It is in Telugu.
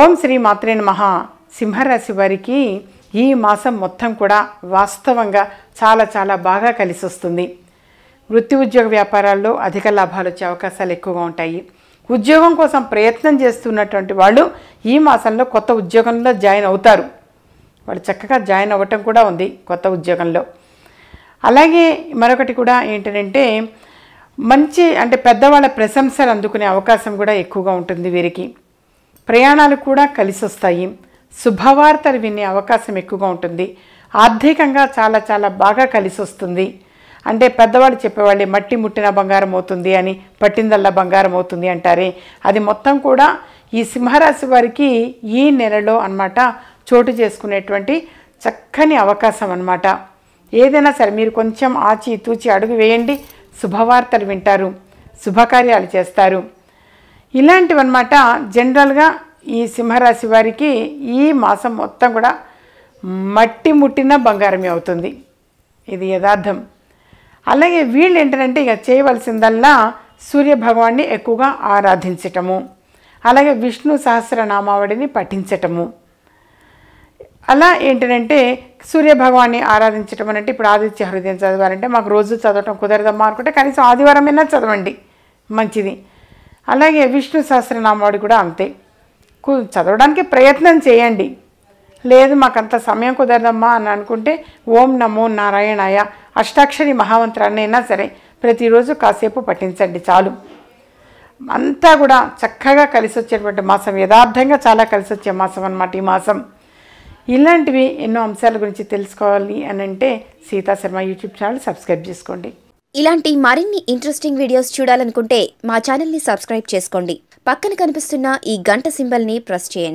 ఓం శ్రీ మాత్రే నమ సింహరాశి వారికి ఈ మాసం మొత్తం కూడా వాస్తవంగా చాలా చాలా బాగా కలిసి వస్తుంది వృత్తి ఉద్యోగ వ్యాపారాల్లో అధిక లాభాలు వచ్చే అవకాశాలు ఎక్కువగా ఉంటాయి ఉద్యోగం కోసం ప్రయత్నం చేస్తున్నటువంటి వాళ్ళు ఈ మాసంలో కొత్త ఉద్యోగంలో జాయిన్ అవుతారు వాళ్ళు చక్కగా జాయిన్ అవ్వటం కూడా ఉంది కొత్త ఉద్యోగంలో అలాగే మరొకటి కూడా ఏంటంటే మంచి అంటే పెద్దవాళ్ళ ప్రశంసలు అందుకునే అవకాశం కూడా ఎక్కువగా ఉంటుంది వీరికి ప్రయాణాలు కూడా కలిసి వస్తాయి శుభవార్తలు వినే అవకాశం ఎక్కువగా ఉంటుంది ఆర్థికంగా చాలా చాలా బాగా కలిసి వస్తుంది అంటే పెద్దవాళ్ళు చెప్పేవాళ్ళే మట్టి ముట్టిన బంగారం అవుతుంది అని పట్టిందల్లా బంగారం అవుతుంది అంటారే అది మొత్తం కూడా ఈ సింహరాశి వారికి ఈ నెలలో అనమాట చోటు చేసుకునేటువంటి చక్కని అవకాశం అనమాట ఏదైనా సరే మీరు కొంచెం ఆచి తూచి అడుగు వేయండి శుభవార్తలు వింటారు శుభకార్యాలు చేస్తారు ఇలాంటివన్నమాట జనరల్గా ఈ సింహరాశి వారికి ఈ మాసం మొత్తం కూడా మట్టి ముట్టిన బంగారమే అవుతుంది ఇది యథార్థం అలాగే వీళ్ళు ఏంటంటే ఇక చేయవలసిందల్లా సూర్యభగవాన్ని ఎక్కువగా ఆరాధించటము అలాగే విష్ణు సహస్రనామావళిని పఠించటము అలా ఏంటంటే సూర్యభగవాన్ని ఆరాధించటం అంటే ఇప్పుడు ఆదిత్య హృదయం చదవాలంటే మాకు రోజు చదవటం కుదరదమ్మా అనుకుంటే కనీసం ఆదివారమైనా చదవండి మంచిది అలాగే విష్ణు సహస్రనామాడు కూడా అంతే చదవడానికి ప్రయత్నం చేయండి లేదు మాకంత సమయం కుదరదమ్మా అని అనుకుంటే ఓం నమో నారాయణాయ అష్టాక్షరి మహామంత్రాన్నైనా సరే ప్రతిరోజు కాసేపు పఠించండి చాలు అంతా కూడా చక్కగా కలిసి వచ్చేటువంటి మాసం యథార్థంగా చాలా కలిసి వచ్చే మాసం అనమాట ఈ మాసం ఇలాంటివి ఎన్నో అంశాల గురించి తెలుసుకోవాలి అని అంటే సీతాశర్మ యూట్యూబ్ ఛానల్ సబ్స్క్రైబ్ చేసుకోండి ఇలాంటి మరిన్ని ఇంట్రెస్టింగ్ వీడియోస్ చూడాలనుకుంటే మా ఛానల్ని సబ్స్క్రైబ్ చేసుకోండి పక్కన కనిపిస్తున్న ఈ గంట సింబల్ని ప్రెస్ చేయండి